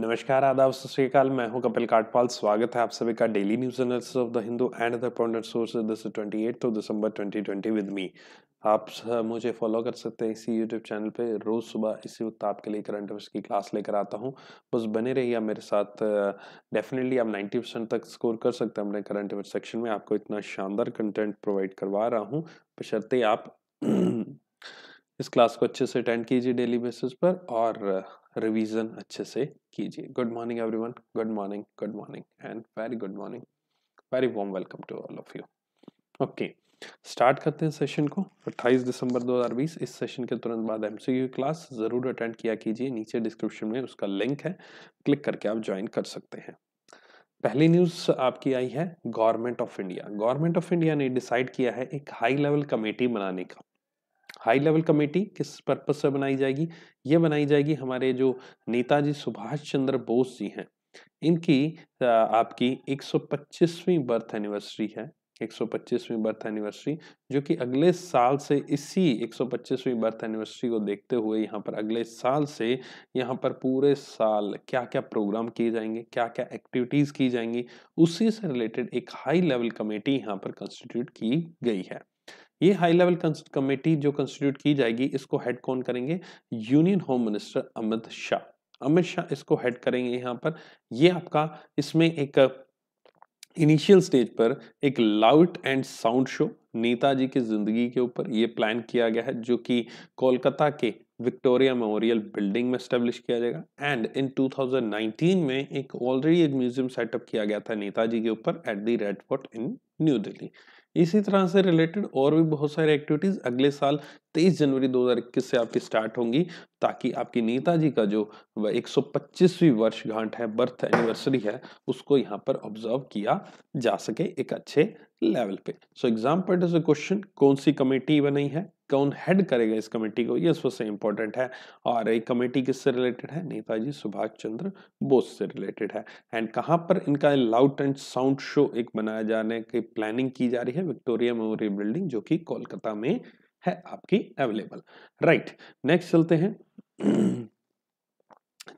नमस्कार आदाब सत मैं हूं कपिल काटपाल स्वागत है आप सभी का daily news analysis of the Hindu and the point source this twenty eight of December twenty twenty with me आप मुझे फॉलो कर सकते हैं इसी यूट्यूब चैनल पे रोज़ सुबह इसी वक्त आपके लिए करंट अफेयर्स की क्लास लेकर आता हूँ बस बने रहिए मेरे साथ डेफिनेटली आप नाइन्टी परसेंट तक स्कोर कर सकते हैं अपने करंट अफेयर सेक्शन में आपको इतना शानदार कंटेंट प्रोवाइड करवा रहा हूँ बशर्ते आप इस क्लास को अच्छे से अटेंड कीजिए डेली बेसिस पर और रिवीजन uh, अच्छे से कीजिए good morning everyone good morning good morning and very good morning very warm welcome to all of you okay start करते हैं सेशन को 28 दिसंबर 2020 इस सेशन के तुरंत बाद एमसीक्यू क्लास ज़रूर अटेंड किया कीजिए नीचे डिस्क्रिप्शन में उसका लिंक है क्लिक करके आप ज्वाइन कर सकते हैं पहली न्यूज़ आपकी आई है government of India government of India ने डिसाइड किया है एक हाई लेवल कमेटी बनाने का हाई लेवल कमेटी किस पर्पज से बनाई जाएगी ये बनाई जाएगी हमारे जो नेताजी सुभाष चंद्र बोस जी हैं इनकी आपकी 125वीं बर्थ एनिवर्सरी है 125वीं बर्थ एनिवर्सरी जो कि अगले साल से इसी 125वीं बर्थ एनिवर्सरी को देखते हुए यहाँ पर अगले साल से यहाँ पर पूरे साल क्या क्या प्रोग्राम किए जाएंगे क्या क्या एक्टिविटीज़ की जाएंगी उसी से रिलेटेड एक हाई लेवल कमेटी यहाँ पर कंस्टिट्यूट की गई है ये हाई लेवल कमेटी जो कंस्टिट्यूट की जाएगी इसको हेड कौन करेंगे union home minister Amit Shah Amit Shah इसको हेड करेंगे यहाँ पर ये आपका इसमें एक इनिशियल स्टेज पर एक loud and sound show Netaji की जिंदगी के ऊपर ये प्लान किया गया है जो कि कोलकाता के विक्टोरिया मेमोरियल बिल्डिंग में स्टेब्लिश किया जाएगा एंड इन 2019 में एक ऑलरेडी एक म्यूजियम सेटअप किया गया था नेताजी के ऊपर at the red fort in new Delhi इसी तरह से रिलेटेड और भी बहुत सारी एक्टिविटीज़ अगले साल 23 जनवरी 2021 से आपकी स्टार्ट होंगी ताकि आपकी नेताजी का जो 125वीं वर्षगांठ है बर्थ एनिवर्सरी है उसको यहाँ पर ऑब्जर्व किया जा सके एक अच्छे लेवल पे so exam point of question कौन सी कमेटी बनी है कौन हेड करेगा इस कमेटी को ये सबसे इंपॉर्टेंट है और ये कमेटी किससे रिलेटेड है नेताजी सुभाष चंद्र बोस से रिलेटेड है एंड कहाँ पर इनका लाउड एंड साउंड शो एक बनाया जाने की प्लानिंग की जा रही है विक्टोरिया मेमोरियल बिल्डिंग जो कि कोलकाता में है आपकी अवेलेबल राइट नेक्स्ट चलते हैं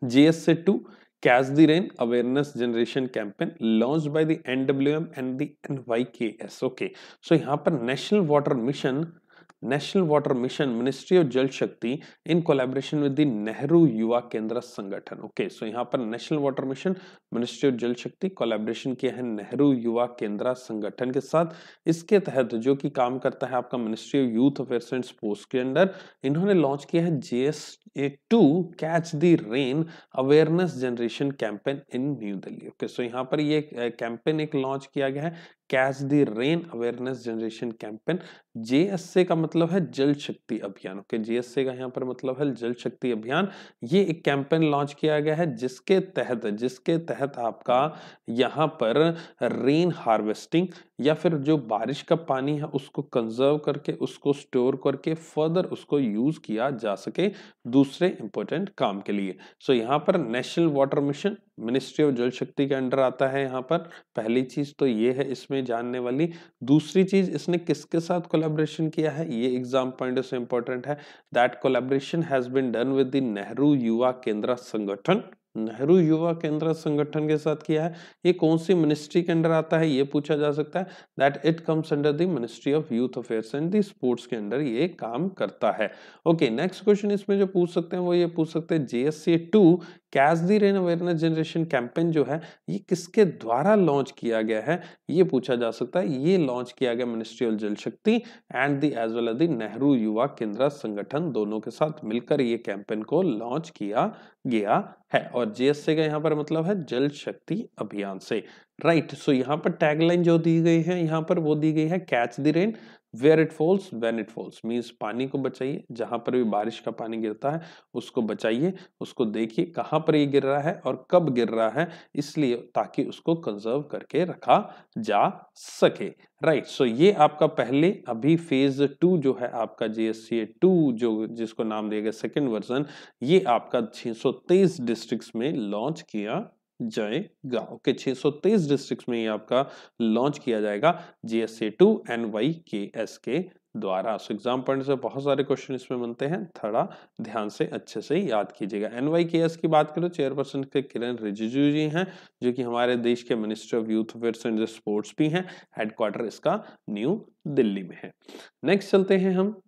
JSA to Catch the Rain Awareness Generation Campaign launched by the NWM and the NYKS. Okay, so here National Water Mission national water mission ministry of Jal Shakti in collaboration with the Nehru Yuva Kendra Sangathan okay so यहाँ पर national water mission ministry of Jal Shakti collaboration किया है नेहरू युवा केंद्र संगठन के साथ इसके तहत जो कि काम करता है आपका ministry of youth affair and sports के अंडर इन्होंने लॉन्च किया है S A to catch the rain awareness generation campaign in new Delhi okay so यहाँ पर ये कैंपेन एक लॉन्च किया गया है catch the rain awareness generation campaign JSA का मतलब है जल शक्ति अभियान ओके जेएसए का यहाँ पर मतलब है जल शक्ति अभियान ये एक कैंपेन लॉन्च किया गया है जिसके तहत जिसके तहत आपका यहाँ पर रेन हार्वेस्टिंग या फिर जो बारिश का पानी है उसको कंजर्व करके उसको स्टोर करके फर्दर उसको यूज किया जा सके दूसरे इंपॉर्टेंट काम के लिए सो so, यहाँ पर national water mission ministry of Jal Shakti के अंडर आता है यहाँ पर पहली चीज तो ये है इसमें जानने वाली दूसरी चीज इसने किसके साथ कोलेब्रेशन किया है ये एग्जाम पॉइंट से इंपॉर्टेंट है that collaboration has been done with the Nehru Yuva Kendra संगठन नेहरू युवा केंद्र संगठन के साथ किया है ये कौन सी मिनिस्ट्री के अंडर आता है ये पूछा जा सकता है that it comes under the ministry of youth affairs and the sports के अंडर ये काम करता है ओके नेक्स्ट क्वेश्चन इसमें जो पूछ सकते हैं वो ये पूछ सकते हैं JSC to catch the rain awareness generation campaign जो है ये किसके द्वारा लॉन्च किया गया है ये पूछा जा सकता है ये लॉन्च किया गया ministry of Jal Shakti and the as well as the Nehru Yuva Kendra संगठन दोनों के साथ मिलकर ये कैंपेन को लॉन्च किया गया है और जीएसए का यहाँ पर मतलब है जल शक्ति अभियान से राइट सो यहाँ पर टैगलाइन जो दी गई है यहाँ पर वो दी गई है catch the rain where it falls when it falls means पानी को बचाइए जहां पर भी बारिश का पानी गिरता है उसको बचाइए उसको देखिए कहाँ पर ये गिर रहा है और कब गिर रहा है इसलिए ताकि उसको कंजर्व करके रखा जा सके राइट right, सो so ये आपका पहले अभी फेज टू जो है आपका G S C A to जो जिसको नाम दिया गया सेकेंड वर्जन ये आपका छह तेईस डिस्ट्रिक्ट में लॉन्च किया जयगांव के 623 डिस्ट्रिक्ट्स में ये आपका लॉन्च किया जाएगा JSA to N Y K S के द्वारा सो एग्जाम पॉइंट से बहुत सारे क्वेश्चन इसमें बनते हैं थोड़ा ध्यान से अच्छे से याद कीजिएगा एन वाई के एस की बात करो तो चेयरपर्सन के किरण रिजिजू जी हैं जो कि हमारे देश के minister of youth affair and sports भी हैं हेडक्वार्टर इसका न्यू दिल्ली में है नेक्स्ट चलते हैं हम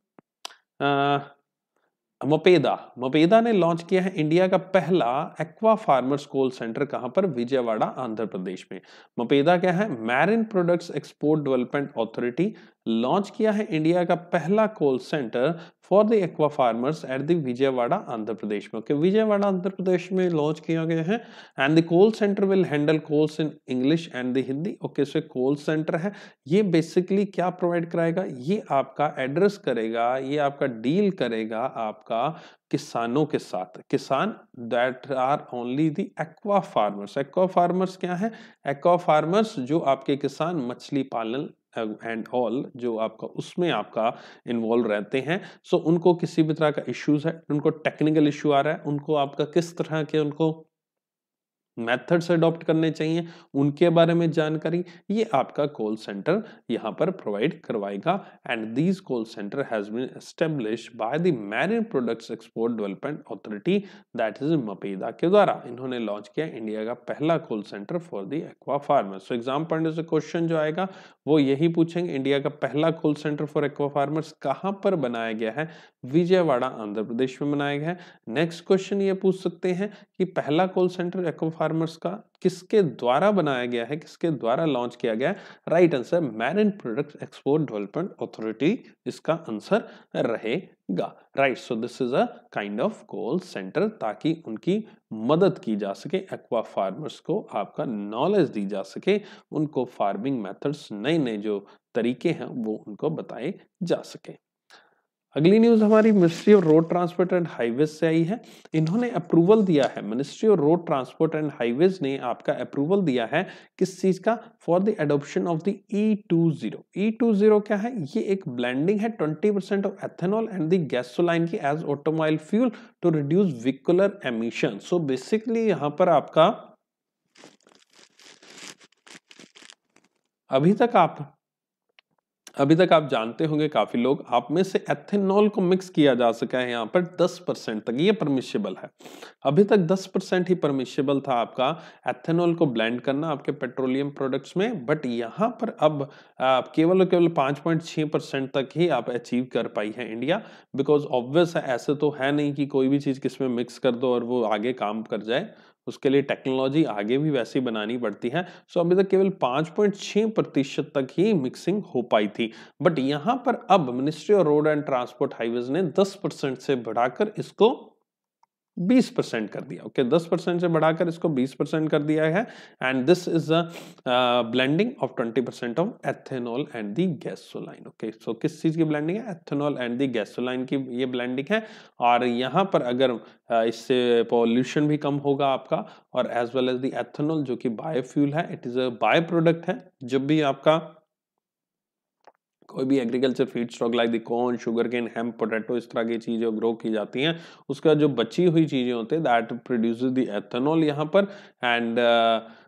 मपेदा मपेदा ने लॉन्च किया है इंडिया का पहला एक्वा फार्मर्स कोल सेंटर कहां पर विजयवाड़ा आंध्र प्रदेश में मपेदा क्या है marine products export development authority launch किया है इंडिया का पहला call centre for the aqua farmers at the Vijayawada Andhra Pradesh में ओके विजयवाड़ा आंध्र प्रदेश में लॉन्च किया गया है and the call centre will handle calls in English and the Hindi okay so call centre है ये बेसिकली क्या प्रोवाइड कराएगा ये आपका एड्रेस करेगा ये आपका डील करेगा आपका किसानों के साथ किसान that are only the aqua farmers aqua farmers क्या है एक्वा फार्मर्स जो आपके किसान मछली पालन एंड ऑल जो आपका उसमें आपका इन्वॉल्व रहते हैं सो so, उनको किसी भी तरह का इश्यूज है उनको टेक्निकल इशू आ रहा है उनको आपका किस तरह के उनको मेथड्स अडॉप्ट करने चाहिए उनके बारे में जानकारी ये आपका कॉल सेंटर यहाँ पर प्रोवाइड करवाएगा and this call centre has been establish by the marine products export development authority that is MPEDA के द्वारा इन्होंने लॉन्च किया इंडिया का पहला call centre for the aqua farmer so exam पढ़ने से क्वेश्चन जो आएगा वो यही पूछेंगे इंडिया का पहला call centre for aqua farmers कहाँ पर बनाया गया है विजयवाड़ा आंध्र प्रदेश में बनाया गया है नेक्स्ट क्वेश्चन ये पूछ सकते हैं कि पहला कॉल सेंटर एक्व फार्मर्स का किसके द्वारा बनाया गया है किसके द्वारा लॉन्च किया गया है right answer marine product export development authority इसका आंसर रहेगा right so this is a kind of call centre ताकि उनकी मदद की जा सके एक्वा फार्मर्स को आपका नॉलेज दी जा सके उनको फार्मिंग मेथड्स नए नए जो तरीके हैं वो उनको बताए जा सके अगली न्यूज हमारी ministry of road transport and highways से आई है इन्होंने अप्रूवल दिया है ministry of road transport and highway ने आपका अप्रूवल दिया है किस चीज का for the adoption of the E two zero E two zero क्या है ये एक ब्लेंडिंग है twenty percent of ethanol and the gasoline की as automobile fuel to reduce vehicular emission so basically यहाँ पर आपका अभी तक आप अभी तक आप जानते होंगे काफी लोग आप में से एथेनॉल को मिक्स किया जा सका है यहाँ पर 10 परसेंट तक ये परमिशेबल है अभी तक 10 परसेंट ही परमिशेबल था आपका एथेनॉल को ब्लेंड करना आपके पेट्रोलियम प्रोडक्ट्स में बट यहाँ पर अब आप केवल और केवल 5.6 परसेंट तक ही आप अचीव कर पाई है इंडिया बिकॉज ऑब्वियस है ऐसे तो है नहीं कि कोई भी चीज़ किसमें मिक्स कर दो और वो आगे काम कर जाए उसके लिए टेक्नोलॉजी आगे भी वैसी बनानी पड़ती है सो अभी तक केवल 5.6 प्रतिशत तक ही मिक्सिंग हो पाई थी बट यहाँ पर अब ministry of road and transport highways ने 10 परसेंट से बढ़ाकर इसको बीस परसेंट कर दिया ओके दस परसेंट से बढ़ाकर इसको बीस परसेंट कर दिया है and this is a blending of twenty percent of ethanol and the gasoline okay so किस चीज की ब्लेंडिंग है एथेनॉल एंड दी गैसोलाइन की ये ब्लेंडिंग है और यहाँ पर अगर uh, इससे पॉल्यूशन भी कम होगा आपका और as well as the ethanol जो कि बायोफ्यूल है it is a bio product है जब भी आपका कोई भी agriculture feed stock like the corn sugarcane hemp potato इस तरह की चीज़ें ग्रो की जाती हैं उसका जो बची हुई चीज़ें होती है दैट प्रोड्यूस दी एथेनॉल यहाँ पर एंड uh,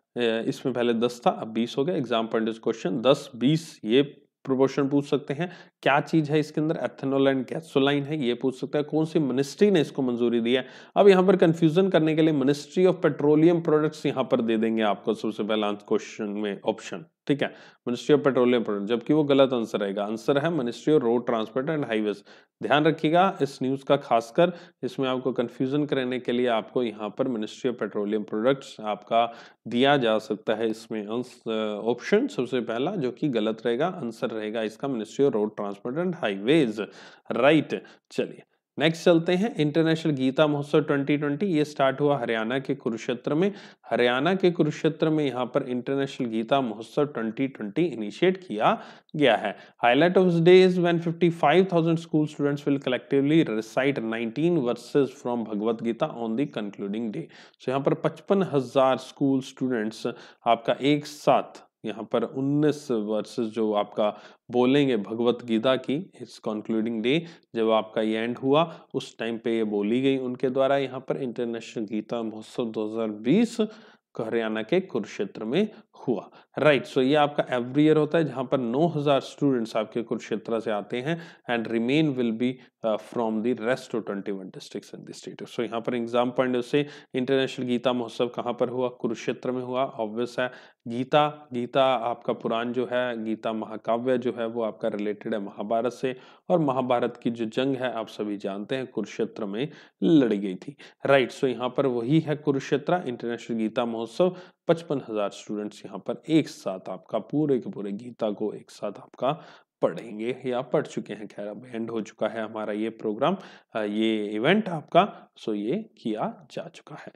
इसमें पहले दस था अब बीस हो गया एग्जाम पंडित क्वेश्चन दस बीस ये प्रोपोर्शन पूछ सकते हैं क्या चीज़ है इसके अंदर एथेनॉल एंड गैसोलाइन है ये पूछ सकता है कौन सी मिनिस्ट्री ने इसको मंजूरी दी है अब यहाँ पर कंफ्यूजन करने के लिए मिनिस्ट्री ऑफ पेट्रोलियम प्रोडक्ट्स यहाँ पर दे देंगे आपको सबसे पहला क्वेश्चन में ऑप्शन ठीक है मिनिस्ट्री ऑफ पेट्रोलियम प्रोडक्ट जबकि वो गलत आंसर रहेगा आंसर है ministry of road transport and highways ध्यान रखिएगा इस न्यूज का खासकर इसमें आपको कंफ्यूजन करने के लिए आपको यहाँ पर मिनिस्ट्री ऑफ पेट्रोलियम प्रोडक्ट्स आपका दिया जा सकता है इसमें ऑप्शन सबसे पहला जो कि गलत रहेगा आंसर रहेगा इसका ministry of road transport and highways right चलिए नेक्स्ट चलते हैं इंटरनेशनल गीता महोत्सव 2020 ये स्टार्ट हुआ हरियाणा के कुरुक्षेत्र में हरियाणा के कुरुक्षेत्र में यहाँ पर इंटरनेशनल गीता महोत्सव 2020 इनिशिएट किया गया है highlight of day is when 55,000 school students will collectively recite 19 verses from Bhagwat Gita on the concluding day so यहाँ पर पचपन स्कूल स्टूडेंट्स आपका एक साथ यहाँ पर 19 वर्सेस जो आपका बोलेंगे भगवत गीता की इस कंक्लूडिंग डे जब आपका ये एंड हुआ उस टाइम पे ये बोली गई उनके द्वारा यहाँ पर इंटरनेशनल गीता महोत्सव 2020 हरियाणा के कुरुक्षेत्र में हुआ राइट right, सो so ये आपका एवरी ईयर होता है जहाँ पर 9000 स्टूडेंट्स आपके कुरुक्षेत्र से आते हैं and remain will be from the rest of twenty one districts in the state so यहाँ पर एग्जाम पॉइंट से इंटरनेशनल गीता महोत्सव कहाँ पर हुआ कुरुक्षेत्र में हुआ ऑब्वियस है गीता गीता आपका पुराण जो है गीता महाकाव्य जो है वो आपका रिलेटेड है महाभारत से और महाभारत की जो जंग है आप सभी जानते हैं कुरुक्षेत्र में लड़ी गई थी राइट right, सो so यहाँ पर वही है कुरुक्षेत्र इंटरनेशनल गीता महोत्सव पचपन हजार स्टूडेंट्स यहाँ पर एक साथ आपका पूरे के पूरे गीता को एक साथ आपका पढ़ेंगे या पढ़ चुके हैं खैर अब एंड हो चुका है हमारा ये प्रोग्राम ये इवेंट आपका सो ये किया जा चुका है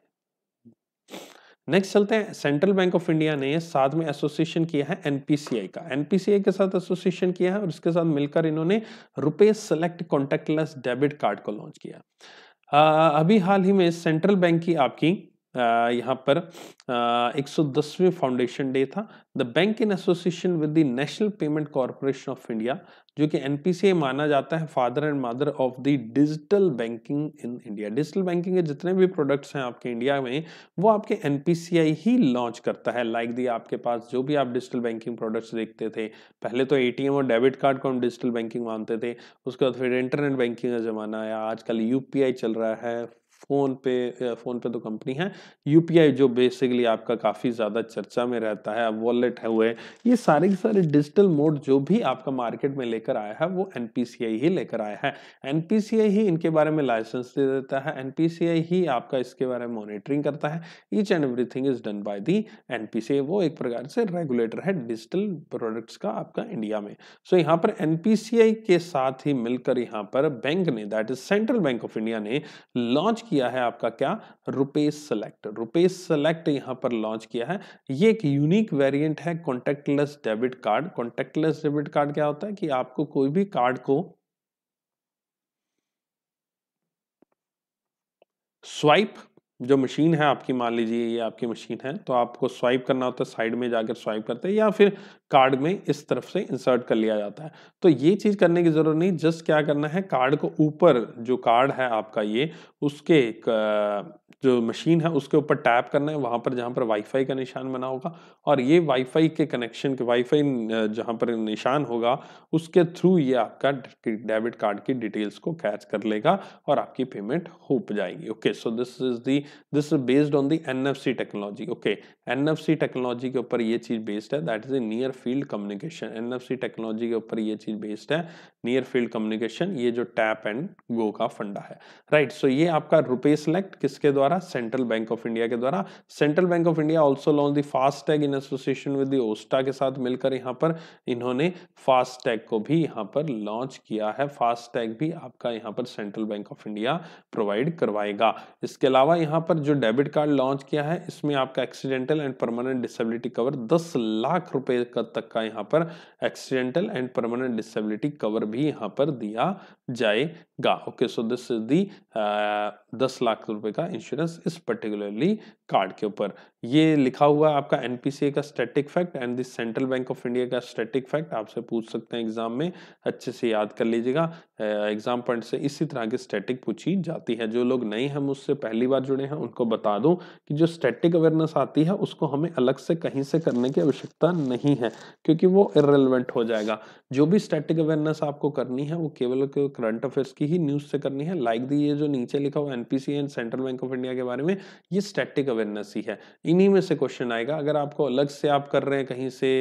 नेक्स्ट चलते हैं सेंट्रल बैंक ऑफ इंडिया ने साथ में एसोसिएशन किया है एनपीसीआई का एनपीसीआई के साथ एसोसिएशन किया है और इसके साथ मिलकर इन्होंने RuPay select contactless debit card को लॉन्च किया आ, अभी हाल ही में सेंट्रल बैंक की आपकी यहाँ पर एक सौ दसवें फाउंडेशन डे था the bank in association with the national payment corporation of India जो कि एनपीसीए माना जाता है father and mother of the digital banking in India digital banking के जितने भी प्रोडक्ट्स हैं आपके इंडिया में वो आपके एनपीसीआई ही लॉन्च करता है लाइक like दी आपके पास जो भी आप डिजिटल बैंकिंग प्रोडक्ट्स देखते थे पहले तो ए और डेबिट कार्ड को हम डिजिटल बैंकिंग मानते थे उसके बाद फिर इंटरनेट बैंकिंग का ज़माना आया आजकल यू चल रहा है फ़ोन पे फ़ोन पे तो कंपनी है यूपीआई जो बेसिकली आपका काफ़ी ज़्यादा चर्चा में रहता है वॉलेट है हुए ये सारे के सारे डिजिटल मोड जो भी आपका मार्केट में लेकर आया है वो एनपीसीआई ही लेकर आया है एनपीसीआई ही इनके बारे में लाइसेंस दे देता है एन ही आपका इसके बारे में मॉनिटरिंग करता है each and everything is done by the N वो एक प्रकार से रेगुलेटर है डिजिटल प्रोडक्ट्स का आपका इंडिया में सो so, यहाँ पर एन के साथ ही मिलकर यहाँ पर बैंक ने that is central bank of India ने लॉन्च किया है आपका क्या रुपेश सेलेक्ट रुपेश सेलेक्ट यहां पर लॉन्च किया है ये एक यूनिक वेरिएंट है contactless debit card contactless debit card क्या होता है कि आपको कोई भी कार्ड को स्वाइप जो मशीन है आपकी मान लीजिए ये आपकी मशीन है तो आपको स्वाइप करना होता है साइड में जाकर स्वाइप करते हैं या फिर कार्ड में इस तरफ से इंसर्ट कर लिया जाता है तो ये चीज़ करने की ज़रूरत नहीं जस्ट क्या करना है कार्ड को ऊपर जो कार्ड है आपका ये उसके जो मशीन है उसके ऊपर टैप करना है वहां पर जहां पर वाईफाई का निशान बना होगा और ये वाईफाई के कनेक्शन के वाईफाई जहां पर निशान होगा उसके थ्रू ये आपका डेबिट कार्ड की डिटेल्स को कैच कर लेगा और आपकी पेमेंट हो जाएगी okay so this is the this is based on the N technology okay N technology के ऊपर ये चीज़ बेस्ड है that is a near field communication NFC technology के ऊपर ये चीज बेस्ड है नियर फील्ड कम्युनिकेशन ये जो टैप एंड गो का फंडा है राइट right, सो so ये आपका रुपए सिलेक्ट किसके द्वारा सेंट्रल बैंक ऑफ इंडिया के द्वारा central bank of India also launch the FASTag in association with the ओस्टा के साथ मिलकर यहाँ पर इन्होंने फास्टैग को भी यहाँ पर लॉन्च किया है फास्टैग भी आपका यहाँ पर central bank of India provide करवाएगा इसके अलावा यहाँ पर जो डेबिट कार्ड लॉन्च किया है इसमें आपका accidental and permanent disability cover दस लाख रुपए का तब तक का यहाँ पर accidental and permanent disability cover भी यहाँ पर दिया जाए ga. Okay so this is the दस लाख रुपए का इंश्योरेंस इस पर्टिकुलरली कार्ड के ऊपर ये लिखा हुआ है आपका एनपीसीए का static fact and this central bank of India का स्टैटिक फैक्ट आपसे पूछ सकते हैं एग्जाम में अच्छे से याद कर लीजिएगा एग्जाम पॉइंट से इसी तरह की स्टैटिक पूछी जाती है जो लोग नए हम उससे पहली बार जुड़े हैं उनको बता दूं कि जो स्टैटिक अवेयरनेस आती है उसको हमें अलग से कहीं से करने की आवश्यकता नहीं है क्योंकि वो इरेलीवेंट हो जाएगा जो भी स्टैटिक अवेयरनेस आपको करनी है वो केवल करंट अफेयर्स की ही न्यूज से करनी है लाइक दी ये जो नीचे लिखा हुआ NPC and central bank of India के बारे में ये स्टैटिक अवेयरनेस ही है इन्हीं में से क्वेश्चन आएगा अगर आपको अलग से आप कर रहे हैं कहीं से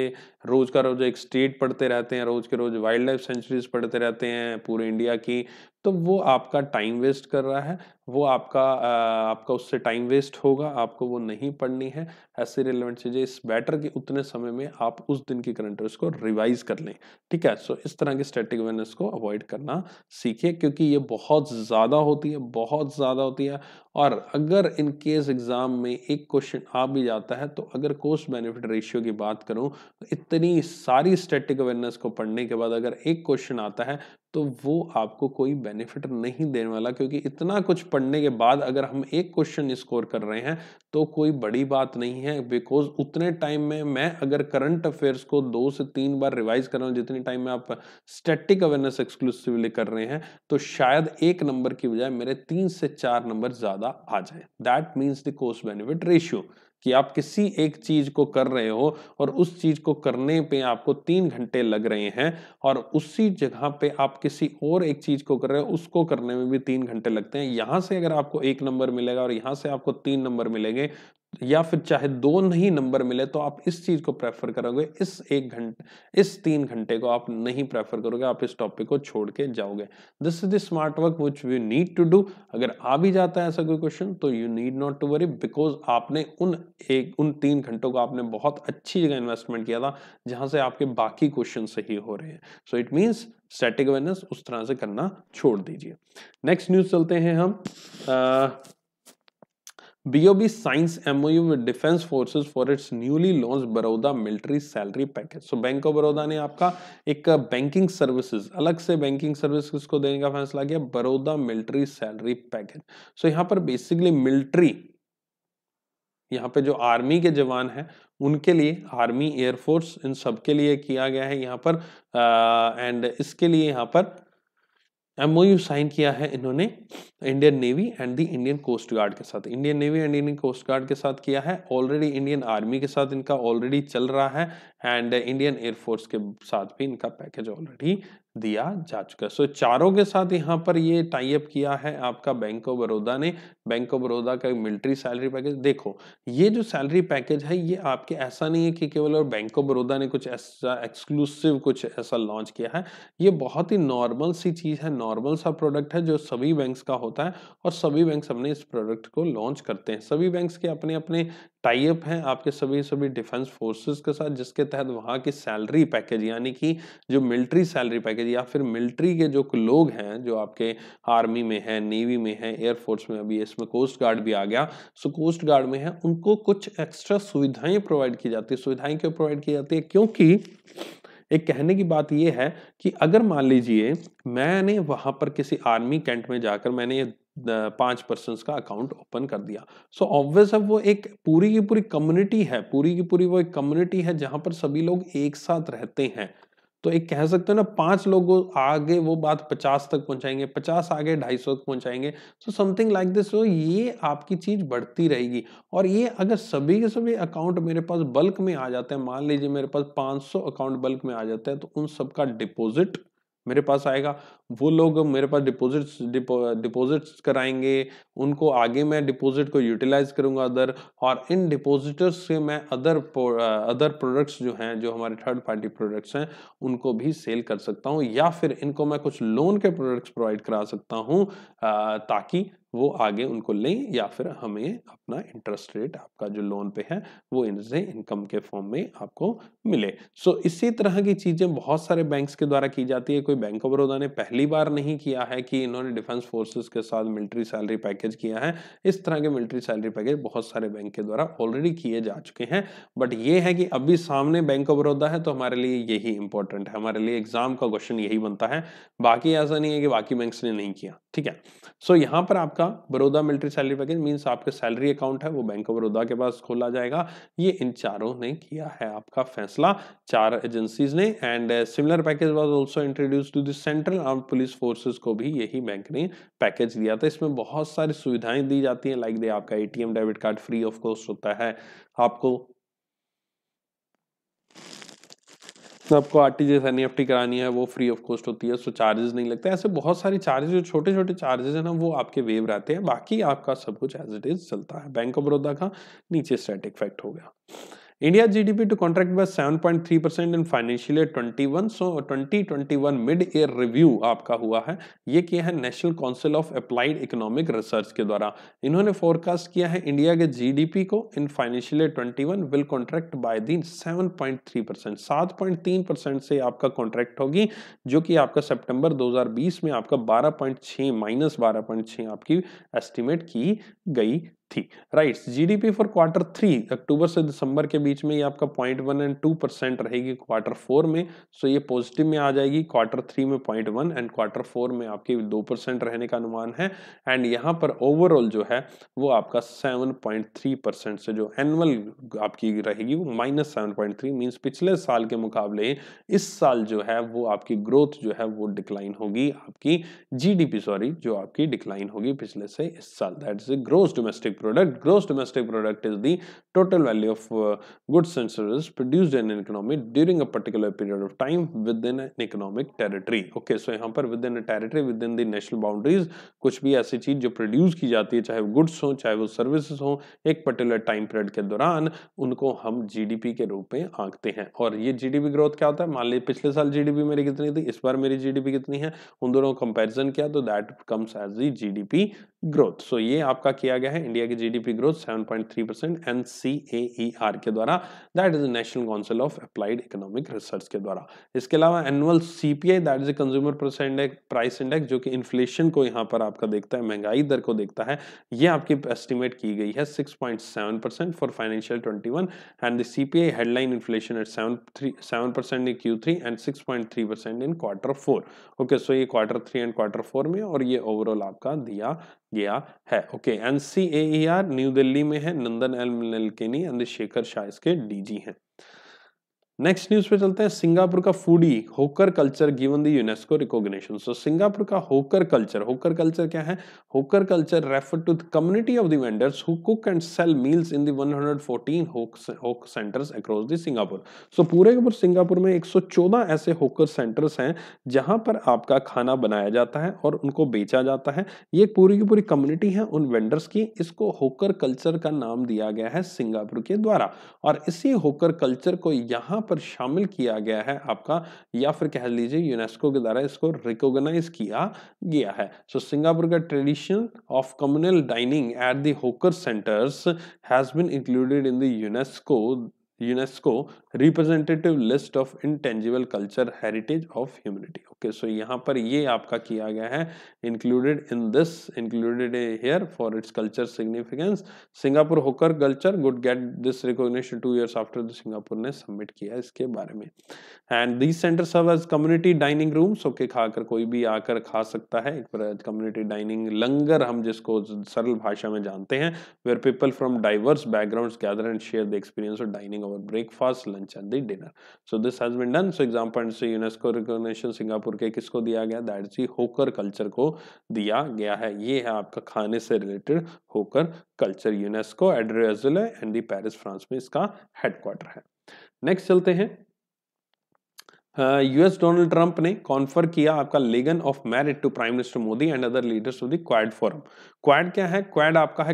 रोज का रोज एक स्टेट पढ़ते रहते हैं रोज के रोज वाइल्ड लाइफ सेंचुरीज पढ़ते रहते हैं पूरे इंडिया की तो वो आपका टाइम वेस्ट कर रहा है वो आपका आपका उससे टाइम वेस्ट होगा आपको वो नहीं पढ़नी है ऐसी रिलेवेंट चीज़ें इस बैटर के उतने समय में आप उस दिन की करंट अफेयर्स को रिवाइज कर लें ठीक है सो इस तरह की स्टैटिक अवेयरनेस को अवॉइड करना सीखिए क्योंकि ये बहुत ज़्यादा होती है बहुत ज़्यादा होती है और अगर इन केस एग्ज़ाम में एक क्वेश्चन आ भी जाता है तो अगर कोस्ट बेनिफिट रेशियो की बात करूं तो इतनी सारी स्टैटिक अवेयरनेस को पढ़ने के बाद अगर एक क्वेश्चन आता है तो वो आपको कोई बेनिफिट नहीं देने वाला क्योंकि इतना कुछ पढ़ने के बाद अगर हम एक क्वेश्चन स्कोर कर रहे हैं तो कोई बड़ी बात नहीं है बिकॉज उतने टाइम में मैं अगर करंट अफेयर्स को दो से तीन बार रिवाइज कर रहा हूँ जितने टाइम में आप स्टैटिक अवेयरनेस एक्सक्लूसिवली कर रहे हैं तो शायद एक नंबर की बजाय मेरे तीन से चार नंबर ज़्यादा ज़्यादा आ जाए that means the cost benefit ratio कि आप किसी एक चीज़ को कर रहे हो और उस चीज़ को करने पे आपको तीन घंटे लग रहे हैं और उसी जगह पे आप किसी और एक चीज़ को कर रहे हो उसको करने में भी तीन घंटे लगते हैं यहां से अगर आपको एक नंबर मिलेगा और यहां से आपको तीन नंबर मिलेंगे या फिर चाहे दो नहीं नंबर मिले तो आप इस चीज को प्रेफर करोगे इस एक घंटे इस तीन घंटे को आप नहीं प्रेफर करोगे आप इस टॉपिक को छोड़ के जाओगे this is the smart work which you need to do अगर आ भी जाता है ऐसा कोई क्वेश्चन तो you need not to worry because आपने उन एक उन तीन घंटों को आपने बहुत अच्छी जगह इन्वेस्टमेंट किया था जहां से आपके बाकी क्वेश्चन सही हो रहे हैं so it means static awareness उस तरह से करना छोड़ दीजिए नेक्स्ट न्यूज चलते हैं हम आ, BOB signs MOU with Defense Forces for its newly launched Baroda Military Salary Package. So Bank of Baroda ने आपका एक बैंकिंग सर्विसेज अलग से बैंकिंग सर्विसेज को देने का फैसला किया Baroda military salary package so यहाँ पर बेसिकली मिलिट्री यहाँ पे जो आर्मी के जवान हैं उनके लिए आर्मी एयरफोर्स इन सब के लिए किया गया है यहाँ पर एंड uh, इसके लिए यहाँ पर एमओयू साइन किया है इन्होंने Indian navy and the Indian coast guard के साथ Indian navy and Indian coast guard के साथ किया है ऑलरेडी इंडियन आर्मी के साथ इनका ऑलरेडी चल रहा है एंड इंडियन एयरफोर्स के साथ भी इनका पैकेज ऑलरेडी दिया जा चुका है so, सो चारों के साथ यहाँ पर ये टाइप किया है आपका बैंक ऑफ बड़ौदा ने बैंक ऑफ बड़ौदा का मिलिट्री सैलरी पैकेज देखो ये जो सैलरी पैकेज है ये आपके ऐसा नहीं है कि केवल और बैंक ऑफ बड़ौदा ने कुछ ऐसा एक्सक्लूसिव कुछ ऐसा लॉन्च किया है ये बहुत ही नॉर्मल सी चीज़ है नॉर्मल सा प्रोडक्ट है जो सभी बैंक्स का होता है और सभी बैंक अपने इस प्रोडक्ट को लॉन्च करते हैं सभी बैंक के अपने अपने टाइप है आपके सभी सभी डिफेंस फोर्सेस के साथ जिसके तहत वहाँ की सैलरी पैकेज यानी कि जो मिलिट्री सैलरी पैकेज या फिर मिलिट्री के जो लोग हैं जो आपके आर्मी में है नेवी में है एयरफोर्स में अभी इसमें कोस्ट गार्ड भी आ गया सो कोस्ट गार्ड में है उनको कुछ एक्स्ट्रा सुविधाएं प्रोवाइड की जाती है सुविधाएं क्यों प्रोवाइड की जाती है क्योंकि एक कहने की बात यह है कि अगर मान लीजिए मैंने वहां पर किसी आर्मी कैंट में जाकर मैंने ये पांच पर्सन का अकाउंट ओपन कर दिया सो so, ऑब्वियस है वो एक पूरी की पूरी कम्युनिटी है पूरी की पूरी वो एक कम्युनिटी है जहां पर सभी लोग एक साथ रहते हैं तो एक कह सकते हो ना पांच लोग आगे वो बात पचास तक पहुंचाएंगे पचास आगे ढाई सौ तक पहुंचाएंगे so something like this so ये आपकी चीज बढ़ती रहेगी और ये अगर सभी के सभी अकाउंट मेरे पास बल्क में आ जाते हैं मान लीजिए मेरे पास पांच सौ अकाउंट बल्क में आ जाते हैं तो उन सबका डिपोजिट मेरे पास आएगा वो लोग मेरे पास डिपॉजिट्स डिपॉजिट्स कराएंगे उनको आगे मैं डिपॉजिट को यूटिलाइज करूंगा अदर और इन डिपॉजिटर्स से मैं अदर अदर प्रोडक्ट्स जो हैं जो हमारे थर्ड पार्टी प्रोडक्ट्स हैं उनको भी सेल कर सकता हूं या फिर इनको मैं कुछ लोन के प्रोडक्ट्स प्रोवाइड करा सकता हूं ताकि वो आगे उनको लें या फिर हमें अपना इंटरेस्ट रेट आपका जो लोन पे है वो इनसे इनकम के फॉर्म में आपको मिले सो so, इसी तरह की चीज़ें बहुत सारे बैंक्स के द्वारा की जाती है कोई बैंक ऑफ बड़ौदा ने पहली बार नहीं किया है कि इन्होंने डिफेंस फोर्सेस के साथ मिलिट्री सैलरी पैकेज किया है इस तरह के मिलिट्री सैलरी पैकेज बहुत सारे बैंक के द्वारा ऑलरेडी किए जा चुके हैं बट ये है कि अभी सामने बैंक ऑफ बड़ौदा है तो हमारे लिए यही इंपॉर्टेंट है हमारे लिए एग्जाम का क्वेश्चन यही बनता है बाकी ऐसा नहीं है कि बाकी बैंक ने नहीं किया ठीक है सो so, यहाँ पर आप आपका Baroda military salary package means आपके सैलरी अकाउंट है वो बैंक ऑफ बड़ौदा के पास खोला जाएगा ये इन चारों ने किया है आपका फैसला चार एजेंसीज ने and similar package was also introduce to the central arm police forces को भी यही बैंक ने पैकेज दिया था इसमें बहुत सारी सुविधाएं दी जाती हैं लाइक दे आपका a debit card free of cost होता है आपको आपको आर टी जी एस करानी है वो फ्री ऑफ कॉस्ट होती है उसको चार्जेस नहीं लगते ऐसे बहुत सारे चार्जेस जो छोटे छोटे चार्जेस है ना वो आपके वेव रहते हैं बाकी आपका सब कुछ एज इट इज चलता है बैंक ऑफ बड़ौदा का नीचे स्टैटिक फैक्ट हो गया India's GDP to contract by 7.3% twenty one so twenty twenty one mid year review आपका हुआ है ये किया है national council of applied economic research के द्वारा इन्होंने फोरकास्ट किया है इंडिया के पी को in financial year one will contract by दिन थ्री परसेंट सात परसेंट से आपका कॉन्ट्रैक्ट होगी जो कि आपका हजार बीस में आपका छः माइनस छः आपकी एस्टिमेट की गई थी right GDP for quarter three October से दिसंबर के बीच में ये आपका point one and two percent रहेगी क्वार्टर फोर में सो ये पॉजिटिव में आ जाएगी क्वार्टर थ्री में point one and quarter four में आपके दो परसेंट रहने का अनुमान है एंड यहाँ पर ओवरऑल जो है वो आपका सेवन पॉइंट थ्री परसेंट से जो एनुअल आपकी रहेगी वो minus seven point three means पिछले साल के मुकाबले इस साल जो है वो आपकी ग्रोथ जो है वो डिक्लाइन होगी आपकी जीडीपी सॉरी जो आपकी डिक्लाइन होगी पिछले से इस साल that is growth domestic product. Gross domestic product is the total value of uh, goods and services produced in an economy during a particular period of time within an economic territory. Okay, so yahan par within a territory, within the national boundaries, kuch bhi aisi cheez jo produce ki jati hai chahe वो goods ho chahe wo services ho ek particular time period ke दौरान unko hum gdp ke roop mein aankte hain aur ye gdp growth kya hota hai maan लीजिए pichle saal gdp meri kitni thi is bar meri gdp kitni hai un dono comparison kiya to that comes as the gdp growth so ये आपका किया गया है India India की GDP growth 7.3 percent N C के द्वारा that is national council of applied economic research के द्वारा इसके अलावा annual CPI that is a consumer price index जो कि इन्फ्लेशन को यहाँ पर आपका देखता है महंगाई दर को देखता है ये आपकी एस्टिमेट की गई है six for financial twenty and the CPI headline inflation at seven percent in Q and six in quarter four okay so ये quarter three and quarter four में और ये ओवरऑल आपका दिया गया है okay N C A R New Delhi में है नंदन एल निलकेनी एंड शेखर शाह इसके डीजी हैं नेक्स्ट न्यूज पे चलते हैं सिंगापुर का फूडी hawker culture given the UNESCO recognition so Singapore का होकर कल्चर होकर कल्चर क्या है hawker culture refer to the community of the vendors who cook and sell meals in the 114 hawker centres across the Singapore so पूरे के पूरे Singapore में 114 ऐसे होकर centres हैं जहां पर आपका खाना बनाया जाता है और उनको बेचा जाता है ये पूरी की पूरी कम्युनिटी है उन वेंडर्स की इसको होकर कल्चर का नाम दिया गया है सिंगापुर के द्वारा और इसी होकर कल्चर को यहाँ पर शामिल किया गया है आपका या फिर कह लीजिए यूनेस्को के द्वारा इसको रिकॉग्नाइज किया गया है सो सिंगापुर का tradition of communal dining at the hawker centres has been included in the UNESCO UNESCO representative list of intangible culture heritage of humanity okay so यहाँ पर ये आपका किया गया है included in this included here for its culture significance Singapore hawker culture good get this recognition two years after the Singapore ने submit किया इसके बारे में and this centre serve as community dining rooms okay खाकर कोई भी आकर खा सकता है एक कम्युनिटी डाइनिंग लंगर हम जिसको सरल भाषा में जानते हैं where people from diverse background gather and share the experience of dining our breakfast lunch and the dinner so this has been done so example and से यूनेस्को रिकॉग्निशन सिंगापुर के किसको दिया गया दैट इज होकर culture को दिया गया है ये है आपका खाने से रिलेटेड होकर कल्चर यूनेस्को एड्रेजल एंड दी पेरिस फ्रांस में इसका हेडक्वार्टर है नेक्स्ट चलते हैं यूएस डोनाल्ड ट्रंप ने कॉन्फर किया आपका legion of merit to prime minister Modi and other leaders of the quad forum quad क्या है क्वाड आपका है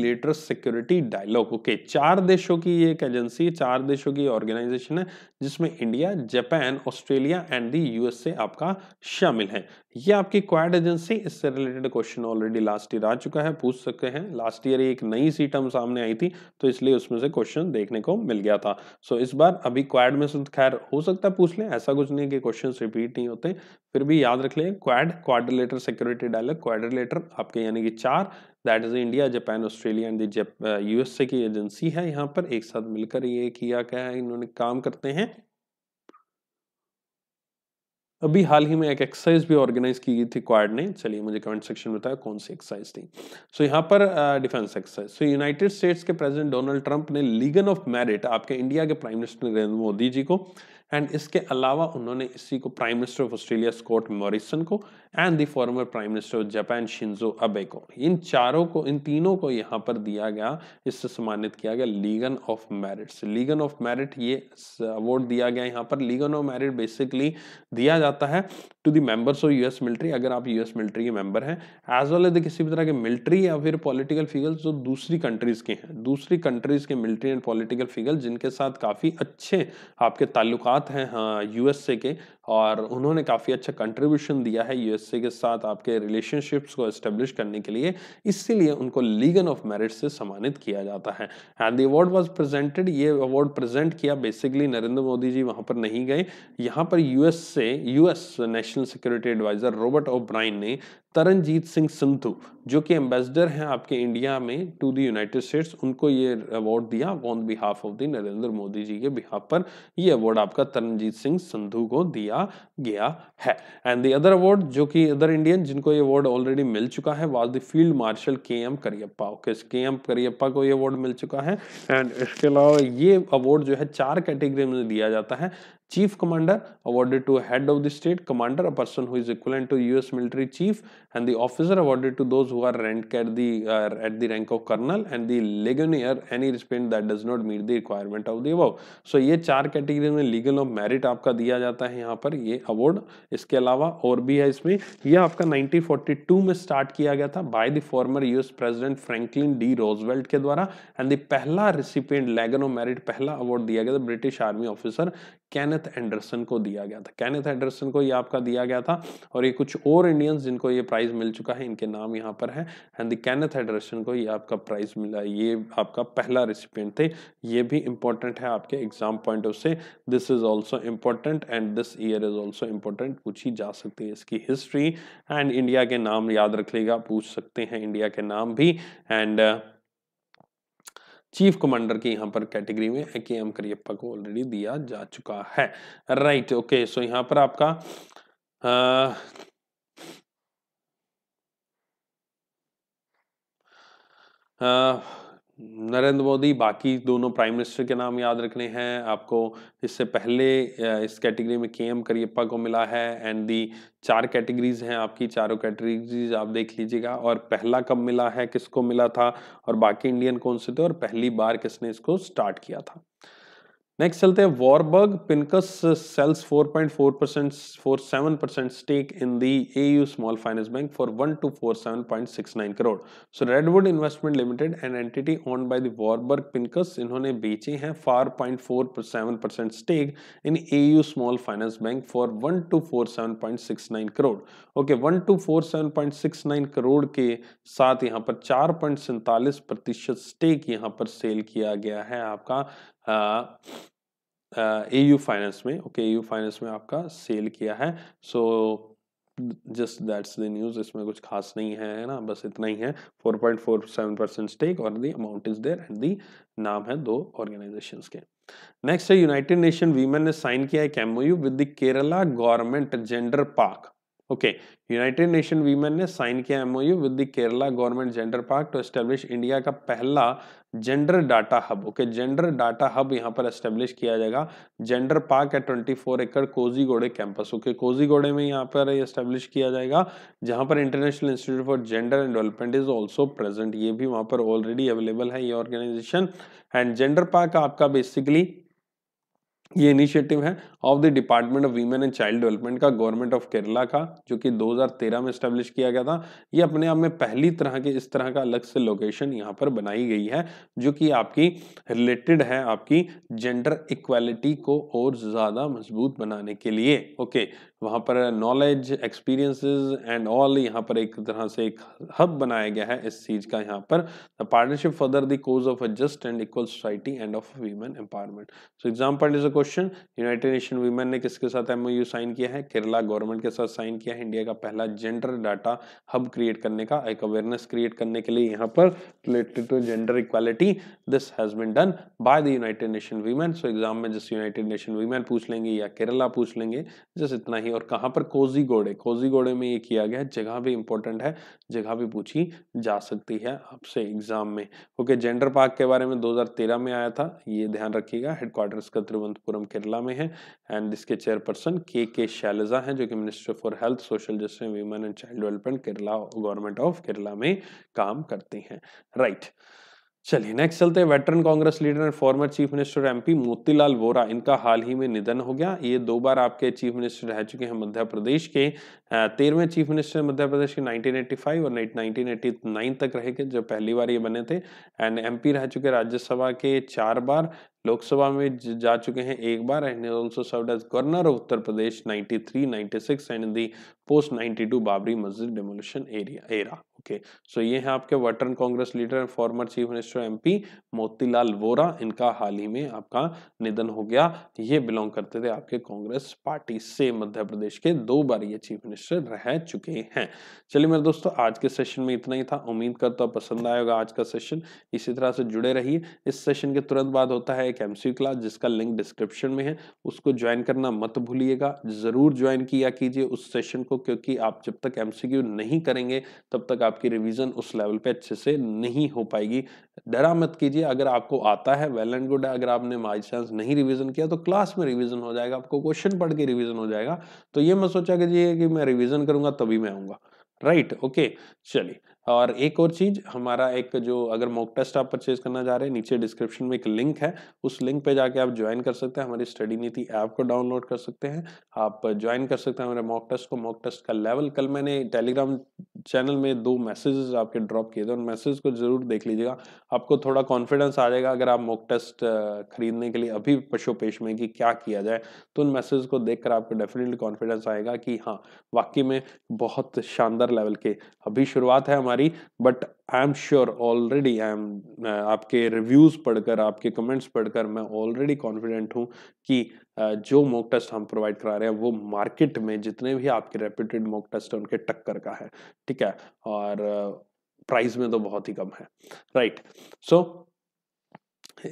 लेटर सिक्योरिटी डायलॉग ओके चार देशों की एक एजेंसी चार देशों की ऑर्गेनाइजेशन है जिसमें India Japan Australia and the USA आपका शामिल है ये आपकी क्वाड एजेंसी इससे related question already last year आ चुका है पूछ सकते हैं लास्ट ईयर एक नई सी टर्म सामने आई थी तो इसलिए उसमें से क्वेश्चन देखने को मिल गया था सो so, इस बार अभी क्वाड में से तो खैर हो सकता है पूछ लें ऐसा कुछ नहीं कि क्वेश्चन रिपीट नहीं होते फिर भी याद रख लें quad quadrilateral security dialogue quadrilateral आपके यानी कि चार that is India Japan Australia and the USA की एजेंसी है यहाँ पर एक साथ मिलकर ये किया क्या है इन्होंने काम करते हैं अभी हाल ही में एक एक्सरसाइज भी ऑर्गेनाइज की गई थी क्वाड ने चलिए मुझे कमेंट सेक्शन में बताया कौन सी एक्सरसाइज थी सो so, यहाँ पर defence exercise so United States के प्रेसिडेंट डोनाल्ड ट्रंप ने लीगन ऑफ मेरिट आपके इंडिया के प्राइम मिनिस्टर नरेंद्र मोदी जी को एंड इसके अलावा उन्होंने इसी को prime minister of Australia Scott Morrison को and the former prime minister of Japan Shinzo Abe को इन चारों को इन तीनों को यहाँ पर दिया गया इससे सम्मानित किया गया legion of merits legion of merit ये अवार्ड दिया गया यहाँ पर लीगन ऑफ मेरिट बेसिकली दिया जाता है to the members of US military अगर आप यूएस मिलिट्री के मेंबर हैं एज वेल एज किसी भी तरह के मिलिट्री या फिर पॉलिटिकल फिगर्स जो दूसरी कंट्रीज के हैं दूसरी कंट्रीज के मिलिट्री एंड पॉलिटिकल फिगर्स जिनके साथ काफ़ी अच्छे आपके ताल्लुकात बात है हाँ यूएसए के और उन्होंने काफ़ी अच्छा कंट्रीब्यूशन दिया है यूएसए के साथ आपके रिलेशनशिप्स को इस्टेब्लिश करने के लिए इसीलिए उनको लीगन ऑफ मेरिट से सम्मानित किया जाता है and the award was presented ये अवार्ड प्रेजेंट किया बेसिकली नरेंद्र मोदी जी वहाँ पर नहीं गए यहाँ पर यूएस से US national security advisor Robert O ने तरनजीत सिंह संधु जो कि एम्बेसडर हैं आपके इंडिया में टू द यूनाइटेड स्टेट्स उनको ये अवार्ड दिया on behalf of the Narendra Modi ji के बिहाफ पर ये अवार्ड आपका तरनजीत सिंह संधु को दिया दिया गया है एंड द अदर अवार्ड जो कि अदर इंडियन जिनको ये अवार्ड ऑलरेडी मिल चुका है was the field marshal K M Cariappa okay K M Cariappa को ये अवार्ड मिल चुका है एंड इसके अलावा ये अवार्ड जो है चार कैटेगरी में दिया जाता है chief commander awarded to head of the state commander a person who is equivalent to US military chief and the officer awarded to those who are ranked at the uh, at the rank of colonel and the legionnaire any recipient that does not meet the requirement of the above so ये चार category में legal of merit आपका दिया जाता है यहाँ पर ये अवार्ड इसके अलावा और भी है इसमें यह आपका 1942 में स्टार्ट किया गया था by the former US president Franklin D Roosevelt के द्वारा एंड द पहला रिसिपियंट लेगन ऑफ मेरिट पहला अवार्ड दिया गया था British army officer Kenneth Anderson को दिया गया था कैनेथ एंडरसन को ये आपका दिया गया था और ये कुछ और इंडियंस जिनको ये प्राइज प्राइज मिल चुका है इनके नाम यहाँ पर है एंड कैनथ हेडरसन को ये आपका प्राइज मिला ये आपका पहला रेसिपियंट थे ये भी इंपॉर्टेंट है आपके एग्जाम पॉइंट ऑफ से this is also important and this year is also important पूछी जा सकती है इसकी हिस्ट्री एंड इंडिया के नाम याद रख लेगा पूछ सकते हैं इंडिया के नाम भी एंड चीफ कमांडर की यहाँ पर कैटेगरी में ए के एम करियप्पा को ऑलरेडी दिया जा चुका है राइट ओके सो यहाँ पर आपका आ, नरेंद्र मोदी बाकी दोनों प्राइम मिनिस्टर के नाम याद रखने हैं आपको इससे पहले इस कैटेगरी में के एम करियप्पा को मिला है एंड दी चार कैटेगरीज हैं आपकी चारों कैटेगरीज आप देख लीजिएगा और पहला कब मिला है किसको मिला था और बाकी इंडियन कौन से थे और पहली बार किसने इसको स्टार्ट किया था नेक्स्ट चलते हैं Warburg Pincus sells 4.4 percent four seven percent stake in the A U small finance bank for one two four seven point six nine crore so Redwood investment limited an entity owned by the Warburg Pincus इन्होंने बेचे हैं four point four seven percent stake in A U small finance bank for one two four seven point six nine crore okay one two four seven point six nine crore के साथ यहाँ पर चार point सैंतालीस प्रतिशत स्टेक यहाँ पर सेल किया गया है आपका ए यू फाइनेंस में ओके ए यू फाइनेंस में आपका सेल किया है so just that's the news इसमें कुछ खास नहीं है ना बस इतना ही है 4.47 परसेंट स्टेक और the amount is there and the नाम है दो ऑर्गेनाइजेशन के नेक्स्ट है यूनाइटेड नेशन वीमेन ने साइन किया एक MOU with the Kerala government gender park okay United Nation Women ने साइन किया MOU with the Kerala government gender park to establish India का पहला gender data hub okay gender data hub यहाँ पर establish किया जाएगा जेंडर पार्क एट 24 एकड़ कोजीगोडे campus okay कोजीगोडे में यहाँ पर एस्टेब्लिश किया जाएगा जहां पर international institute for gender and development is also present ये भी वहां पर ऑलरेडी अवेलेबल है ये ऑर्गेनाइजेशन एंड जेंडर पार्क आपका बेसिकली ये इनिशिएटिव है of the department of women and child development का गवर्नमेंट ऑफ केरला का जो कि 2013 में स्टेब्लिश किया गया था ये अपने आप में पहली तरह के इस तरह का अलग से लोकेशन यहाँ पर बनाई गई है जो कि आपकी रिलेटेड है आपकी जेंडर इक्वालिटी को और ज़्यादा मजबूत बनाने के लिए ओके वहाँ पर नॉलेज एक्सपीरियंसेस एंड ऑल यहाँ पर एक तरह से एक हब बनाया गया है इस चीज़ का यहाँ पर the partnership further the cause of a just and equal society and of women empowerment so example is a question United Nation Women ने किसके साथ एम साइन किया है केरला गवर्नमेंट के साथ साइन किया है इंडिया का पहला जेंडर डाटा हब क्रिएट करने का एक अवेयरनेस क्रिएट करने के लिए यहाँ पर related to gender equality this has been done by the United Nation Women so exam में जैसे यूनाइटेड नेशन वीमेन पूछ लेंगे या केरला पूछ लेंगे जैसे इतना ही और कहाँ पर कोजी घोड़े कोजी घोड़े में ये किया गया है जगह भी इंपॉर्टेंट है जगह भी पूछी जा सकती है आपसे एग्जाम में ओके जेंडर पार्क के बारे में 2013 में आया था ये ध्यान रखिएगा हेडक्वार्टर्स का तिरुवंतपुरम केरला में है एंड इसके चेयरपर्सन के के शैलजा है जो कि minister for health social justice women and child development Kerala government of Kerala में काम करती है राइट right. चलिए नेक्स्ट चलते हैं veteran Congress leader and former chief minister MP Motilal Vora इनका हाल ही में निधन हो गया ये दो बार आपके चीफ मिनिस्टर रह चुके हैं मध्य प्रदेश के तेरहवें चीफ मिनिस्टर मध्य प्रदेश के 1985 और 1989 तक रहे के जब पहली बार ये बने थे एंड एमपी रह चुके राज्यसभा के चार बार लोकसभा में जा चुके हैं एक बार and also serve as governor of Uttar Pradesh ninety three and the post 92 Babri Masjid demolition area era okay so ये हैं आपके veteran Congress leader and former chief minister MP Motilal Vora इनका हाल ही में आपका निधन हो गया ये बिलोंग करते थे आपके कांग्रेस पार्टी से मध्य प्रदेश के दो बार ये चीफ मिनिस्टर रह चुके हैं चलिए मेरे दोस्तों आज के सेशन में इतना ही था उम्मीद करता हूँ पसंद आएगा आज का सेशन इसी तरह से जुड़े रहिए इस सेशन के तुरंत बाद होता है एक एम क्लास जिसका लिंक डिस्क्रिप्शन में है उसको ज्वाइन करना मत भूलिएगा जरूर ज्वाइन किया कीजिए उस सेशन को क्योंकि आप जब तक एमसीक्यू नहीं करेंगे तब तक आप आपकी रिवीजन उस लेवल पे अच्छे से नहीं हो पाएगी डरा मत कीजिए अगर आपको आता है वेल एंड गुड है अगर आपने बाई चांस नहीं रिवीजन किया तो क्लास में रिवीजन हो जाएगा आपको क्वेश्चन पढ़ के रिवीजन हो जाएगा तो ये मत सोचा कीजिए कि मैं रिवीजन करूंगा तभी मैं आऊंगा राइट ओके चलिए और एक और चीज़ हमारा एक जो अगर मॉक टेस्ट आप परचेज करना चाह रहे हैं नीचे डिस्क्रिप्शन में एक लिंक है उस लिंक पे जाके आप ज्वाइन कर सकते हैं हमारी स्टडी नीति ऐप को डाउनलोड कर सकते हैं आप ज्वाइन कर सकते हैं हमारे मॉक टेस्ट को मॉक टेस्ट का लेवल कल मैंने टेलीग्राम चैनल में दो मैसेजेस आपके ड्रॉप किए थे उन मैसेज को ज़रूर देख लीजिएगा आपको थोड़ा कॉन्फिडेंस आ जाएगा अगर आप मॉक टेस्ट खरीदने के लिए अभी पशु पेश में कि क्या किया जाए तो उन मैसेज को देख कर आपको डेफिनेटली कॉन्फिडेंस आएगा कि हाँ वाकई में बहुत शानदार लेवल के अभी शुरुआत है हमारे हमारी but I am sure already I am आपके रिव्यूज़ पढ़कर आपके कमेंट्स पढ़कर मैं ऑलरेडी कॉन्फिडेंट हूँ कि जो मॉक टेस्ट हम प्रोवाइड करा रहे हैं वो मार्केट में जितने भी आपके रेप्यूटेड मॉक टेस्ट हैं उनके टक्कर का है ठीक है और प्राइस में तो बहुत ही कम है राइट सो so,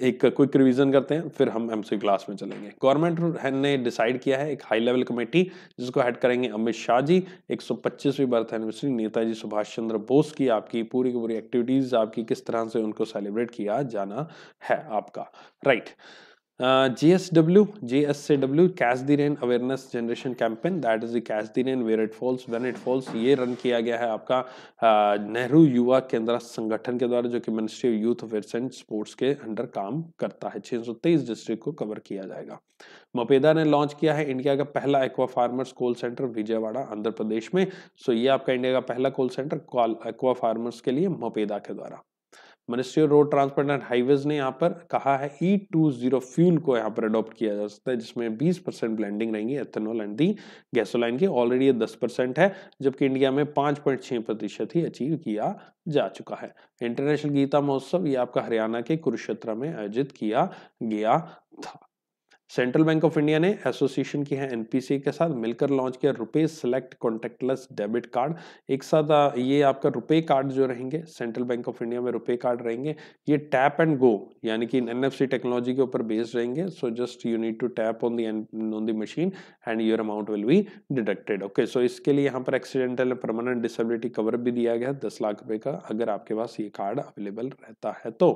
एक क्विक रिवीजन करते हैं फिर हम एमसी क्लास में चलेंगे गवर्नमेंट ने डिसाइड किया है एक हाई लेवल कमेटी जिसको हेड करेंगे अमित शाह जी एक सौ पच्चीसवीं बर्थ एनिवर्सरी नेताजी सुभाष चंद्र बोस की आपकी पूरी की पूरी एक्टिविटीज आपकी किस तरह से उनको सेलिब्रेट किया जाना है आपका right right. G S W G S से W catch the rain awareness generation campaign that is the catch the rain where it falls when it falls ये रन किया गया है आपका uh, नेहरू युवा केंद्र संगठन के द्वारा जो कि ministry of youth affairs and sports के अंडर काम करता है सौ तेईस डिस्ट्रिक्ट को कवर किया जाएगा मपेदा ने लॉन्च किया है इंडिया का पहला aqua farmers call centre Vijayawada Andhra Pradesh में सो ये आपका इंडिया का पहला कोल सेंटर एक्वा फार्मर्स के लिए मपेदा के द्वारा ministry of road transport and highways ने यहाँ पर कहा है ई टू जीरो फ्यूल को यहाँ पर अडॉप्ट किया जा सकता है जिसमें 20 परसेंट ब्लेंडिंग रहेंगी एथेनॉल एंड दी गैसोलाइन की ऑलरेडी ये 10 परसेंट है जबकि इंडिया में 5.6 प्रतिशत ही अचीव किया जा चुका है इंटरनेशनल गीता महोत्सव ये आपका हरियाणा के कुरुक्षेत्र में आयोजित किया गया था सेंट्रल बैंक ऑफ इंडिया ने एसोसिएशन की है एनपीसी के साथ मिलकर लॉन्च किया रुपए सेलेक्ट कॉन्टेक्टलेस डेबिट कार्ड एक साथ ये आपका रुपए कार्ड जो रहेंगे सेंट्रल बैंक ऑफ इंडिया में रुपए कार्ड रहेंगे ये टैप एंड गो यानी कि एनएफसी टेक्नोलॉजी के ऊपर बेस्ड रहेंगे so just you need to tap on the on the machine and your amount will be deducted okay so इसके लिए यहाँ पर एक्सीडेंटल परमानेंट डिसेबिलिटी कवर भी दिया गया है दस लाख रुपए का अगर आपके पास ये कार्ड अवेलेबल रहता है तो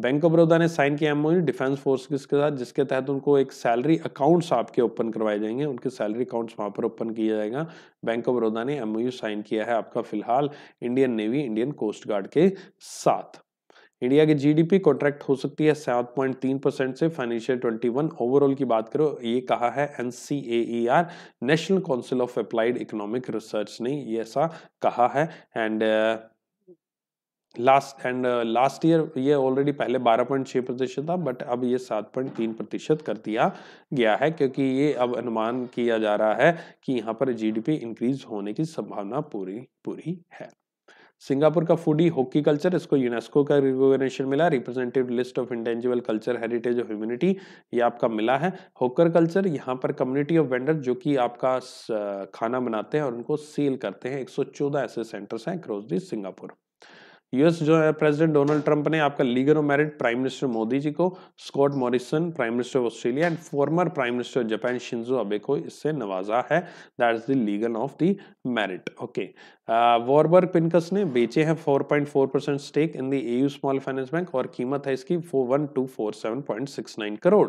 बैंक ऑफ बड़ौदा ने साइन किया एमओयू डिफेंस फोर्स के साथ जिसके तहत उनको एक सैलरी अकाउंट्स आपके ओपन करवाए जाएंगे उनके सैलरी अकाउंट्स वहां पर ओपन किया जाएगा बैंक ऑफ बड़ौदा ने एमओयू साइन किया है आपका फिलहाल Indian Navy Indian coast guard के साथ इंडिया की जीडीपी कॉन्ट्रैक्ट हो सकती है सात पॉइंट तीन परसेंट से फाइनेंशियल ट्वेंटी वन ओवरऑल की बात करो ये कहा है an e National council of applied economic Research ने ये ऐसा कहा है and uh, last and last year ये ऑलरेडी पहले 12.6 प्रतिशत था बट अब ये 7.3 प्रतिशत कर दिया गया है क्योंकि ये अब अनुमान किया जा रहा है कि यहाँ पर जीडीपी इंक्रीज होने की संभावना पूरी पूरी है सिंगापुर का फूडी हॉकी कल्चर इसको यूनेस्को का रिकॉग्निशन मिला representative list of intangible culture heritage of humanity ये आपका मिला है होकर कल्चर यहाँ पर कम्युनिटी ऑफ वेंडर जो कि आपका खाना बनाते हैं और उनको सेल करते हैं 114 ऐसे सेंटर्स हैं अक्रॉस दी सिंगापुर यूएस जो है प्रेसिडेंट डोनाल्ड ट्रंप ने आपका लीगल of Merit prime minister Modi ji को Scott Morrison prime minister of Australia and former prime minister Japan Shinzo Abe को इससे नवाजा है दैट इज द लीगल of the Merit okay Warburg Pincus ने बेचे हैं 4.4 percent stake in the AU small finance bank और कीमत है इसकी four crore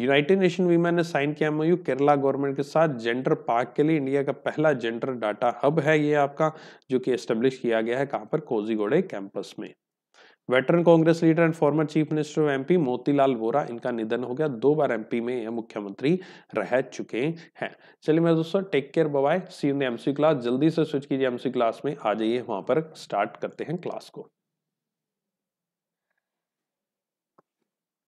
United Nation Women ने साइन किया एमओयू केरला गवर्नमेंट के साथ जेंडर पार्क के लिए इंडिया का पहला जेंडर डाटा हब है ये आपका जो कि एस्टेब्लिश किया गया है कहाँ पर कोजीगोड़े कैंपस में veteran Congress leader and former chief minister of MP Motilal Vora इनका निधन हो गया दो बार एमपी में यह मुख्यमंत्री रह चुके हैं चलिए मेरे दोस्तों take care bye see in MC class जल्दी से स्विच कीजिए एमसी क्लास में आ जाइए वहां पर स्टार्ट करते हैं क्लास को